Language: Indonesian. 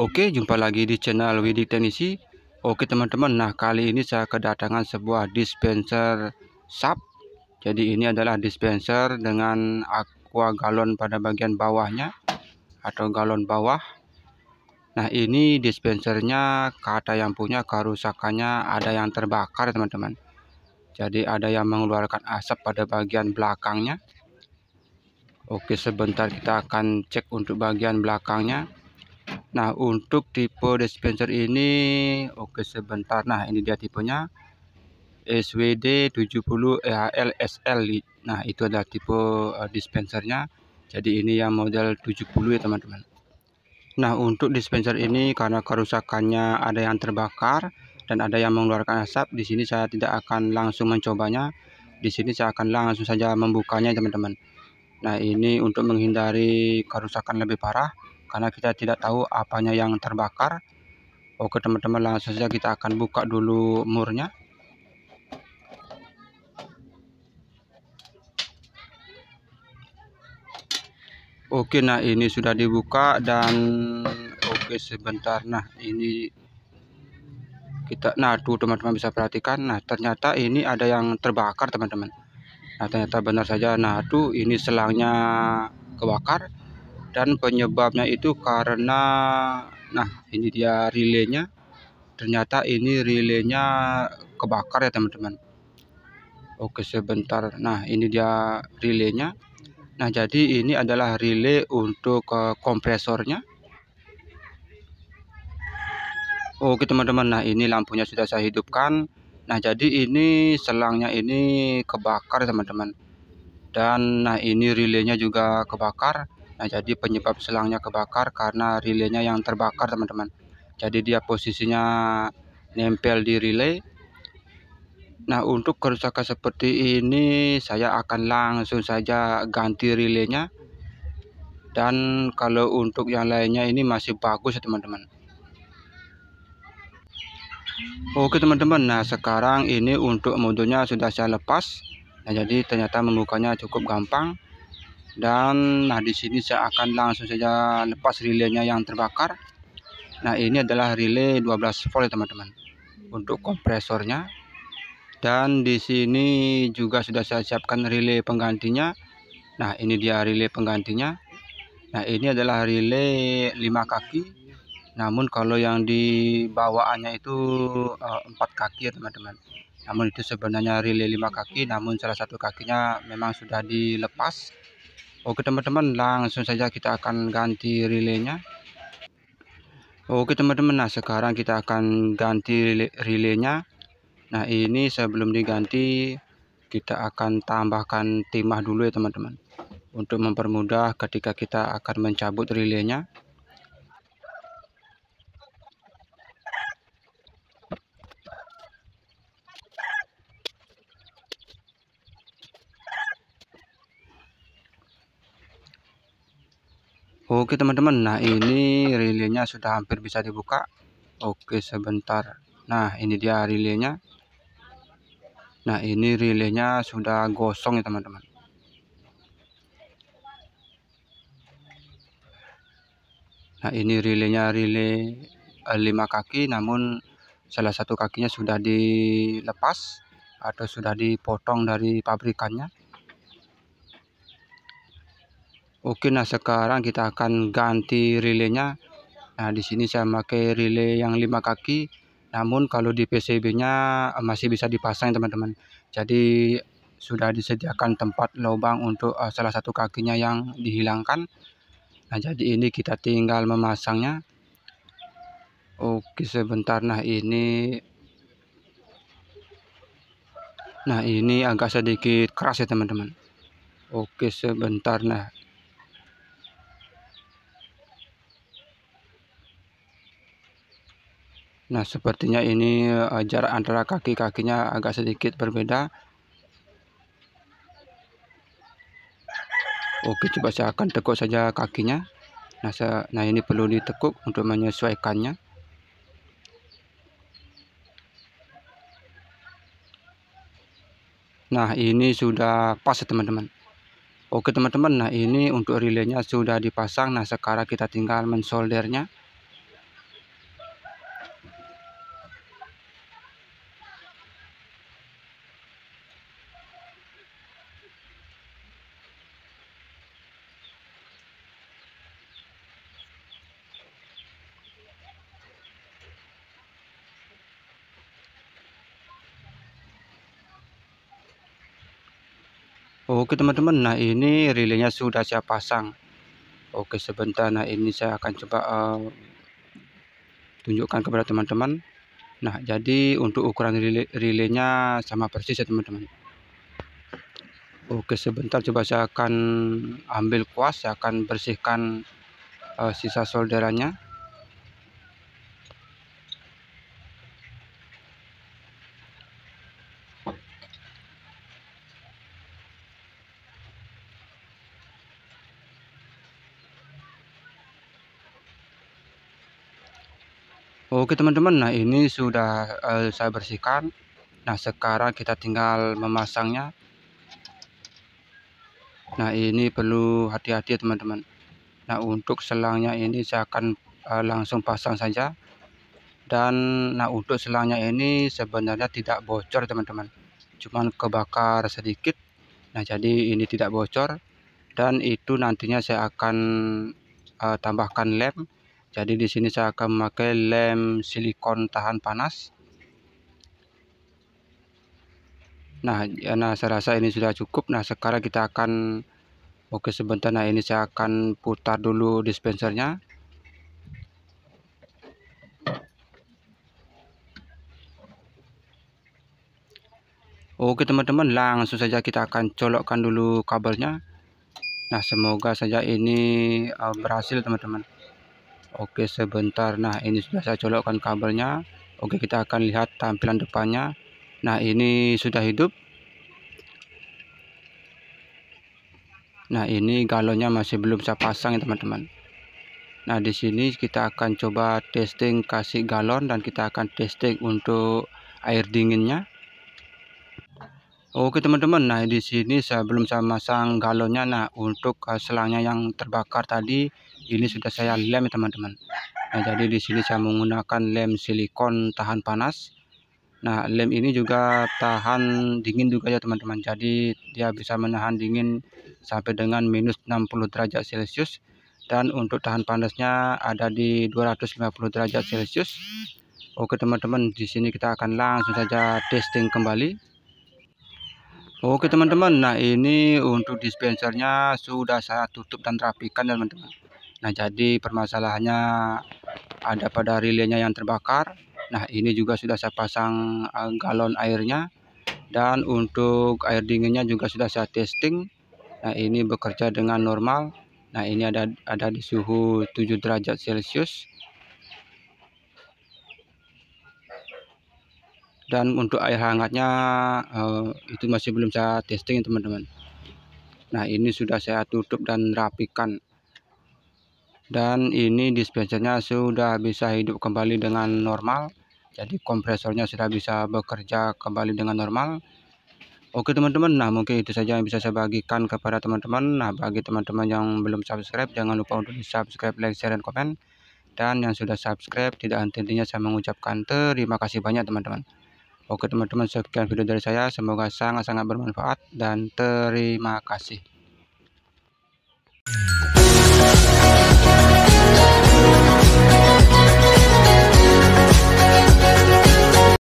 Oke, jumpa lagi di channel Widi Teknisi. Oke teman-teman, nah kali ini saya kedatangan sebuah dispenser sap. Jadi ini adalah dispenser dengan aqua galon pada bagian bawahnya atau galon bawah. Nah ini dispensernya kata yang punya kerusakannya ada yang terbakar teman-teman. Jadi ada yang mengeluarkan asap pada bagian belakangnya. Oke sebentar kita akan cek untuk bagian belakangnya. Nah untuk tipe dispenser ini oke sebentar nah ini dia tipenya SWD 70 SL nah itu adalah tipe eh, dispensernya jadi ini yang model 70 ya teman-teman Nah untuk dispenser ini karena kerusakannya ada yang terbakar dan ada yang mengeluarkan asap di sini saya tidak akan langsung mencobanya di sini saya akan langsung saja membukanya teman-teman Nah ini untuk menghindari kerusakan lebih parah karena kita tidak tahu apanya yang terbakar oke teman-teman langsung saja kita akan buka dulu murnya oke nah ini sudah dibuka dan oke sebentar nah ini kita nah tuh teman-teman bisa perhatikan nah ternyata ini ada yang terbakar teman-teman nah ternyata benar saja nah tuh ini selangnya kebakar dan penyebabnya itu karena nah ini dia relaynya ternyata ini relaynya kebakar ya teman-teman oke sebentar nah ini dia relaynya nah jadi ini adalah relay untuk uh, kompresornya oke teman-teman nah ini lampunya sudah saya hidupkan nah jadi ini selangnya ini kebakar teman-teman dan nah ini relaynya juga kebakar Nah, jadi penyebab selangnya kebakar karena relaynya yang terbakar, teman-teman. Jadi dia posisinya nempel di relay. Nah, untuk kerusakan seperti ini saya akan langsung saja ganti relaynya. Dan kalau untuk yang lainnya ini masih bagus, teman-teman. Oke teman-teman, nah sekarang ini untuk modulnya sudah saya lepas. Nah jadi ternyata membukanya cukup gampang dan nah di sini saya akan langsung saja lepas relaynya yang terbakar nah ini adalah relay 12 volt teman-teman untuk kompresornya dan di sini juga sudah saya siapkan relay penggantinya nah ini dia relay penggantinya nah ini adalah relay 5 kaki namun kalau yang di bawaannya itu eh, empat uh, kaki ya teman-teman namun itu sebenarnya relay 5 kaki namun salah satu kakinya memang sudah dilepas Oke teman-teman langsung saja kita akan ganti relaynya Oke teman-teman nah sekarang kita akan ganti relaynya Nah ini sebelum diganti kita akan tambahkan timah dulu ya teman-teman Untuk mempermudah ketika kita akan mencabut relaynya Oke teman-teman nah ini relaynya sudah hampir bisa dibuka Oke sebentar Nah ini dia relaynya Nah ini relaynya sudah gosong ya teman-teman Nah ini relaynya relay 5 eh, kaki namun salah satu kakinya sudah dilepas atau sudah dipotong dari pabrikannya oke nah sekarang kita akan ganti relaynya nah di sini saya pakai relay yang 5 kaki namun kalau di PCB nya eh, masih bisa dipasang teman-teman jadi sudah disediakan tempat lubang untuk eh, salah satu kakinya yang dihilangkan nah jadi ini kita tinggal memasangnya oke sebentar nah ini Nah ini agak sedikit keras ya teman-teman Oke sebentar nah Nah, sepertinya ini eh, jarak antara kaki-kakinya agak sedikit berbeda. Oke, coba saya akan tekuk saja kakinya. Nah, saya, nah ini perlu ditekuk untuk menyesuaikannya. Nah, ini sudah pas teman-teman. Oke, teman-teman. Nah, ini untuk relaynya sudah dipasang. Nah, sekarang kita tinggal mensoldernya. Oke teman-teman nah ini relaynya sudah saya pasang Oke sebentar nah ini saya akan coba uh, tunjukkan kepada teman-teman Nah jadi untuk ukuran relaynya sama persis ya teman-teman Oke sebentar coba saya akan ambil kuas saya akan bersihkan uh, sisa solderannya Oke teman-teman nah ini sudah uh, saya bersihkan nah sekarang kita tinggal memasangnya nah ini perlu hati-hati teman-teman nah untuk selangnya ini saya akan uh, langsung pasang saja dan nah untuk selangnya ini sebenarnya tidak bocor teman-teman cuman kebakar sedikit nah jadi ini tidak bocor dan itu nantinya saya akan uh, tambahkan lem jadi di sini saya akan memakai lem silikon tahan panas nah ya, nah saya rasa ini sudah cukup nah sekarang kita akan oke sebentar nah ini saya akan putar dulu dispensernya Oke teman-teman langsung saja kita akan colokkan dulu kabelnya Nah semoga saja ini eh, berhasil teman-teman Oke sebentar nah ini sudah saya colokkan kabelnya Oke kita akan lihat tampilan depannya Nah ini sudah hidup Nah ini galonnya masih belum saya pasang ya teman-teman Nah di sini kita akan coba testing kasih galon dan kita akan testing untuk air dinginnya Oke teman-teman, nah di sini saya belum saya masang galonnya. Nah untuk eh, selangnya yang terbakar tadi ini sudah saya lem teman-teman nah jadi di sini saya menggunakan lem silikon tahan panas nah lem ini juga tahan dingin juga ya teman-teman jadi dia bisa menahan dingin sampai dengan minus 60 derajat celcius dan untuk tahan panasnya ada di 250 derajat celcius Oke teman-teman di sini kita akan langsung saja testing kembali Oke teman-teman nah ini untuk dispensernya sudah saya tutup dan rapikan ya, teman-teman Nah, jadi permasalahannya ada pada relaynya yang terbakar. Nah, ini juga sudah saya pasang eh, galon airnya dan untuk air dinginnya juga sudah saya testing. Nah, ini bekerja dengan normal. Nah, ini ada ada di suhu 7 derajat Celcius. Dan untuk air hangatnya eh, itu masih belum saya testing, teman-teman. Nah, ini sudah saya tutup dan rapikan dan ini dispensernya sudah bisa hidup kembali dengan normal jadi kompresornya sudah bisa bekerja kembali dengan normal Oke teman-teman nah mungkin itu saja yang bisa saya bagikan kepada teman-teman nah bagi teman-teman yang belum subscribe jangan lupa untuk di subscribe like share dan komen dan yang sudah subscribe tidak henti-hentinya saya mengucapkan terima kasih banyak teman-teman Oke teman-teman sekian video dari saya semoga sangat-sangat bermanfaat dan terima kasih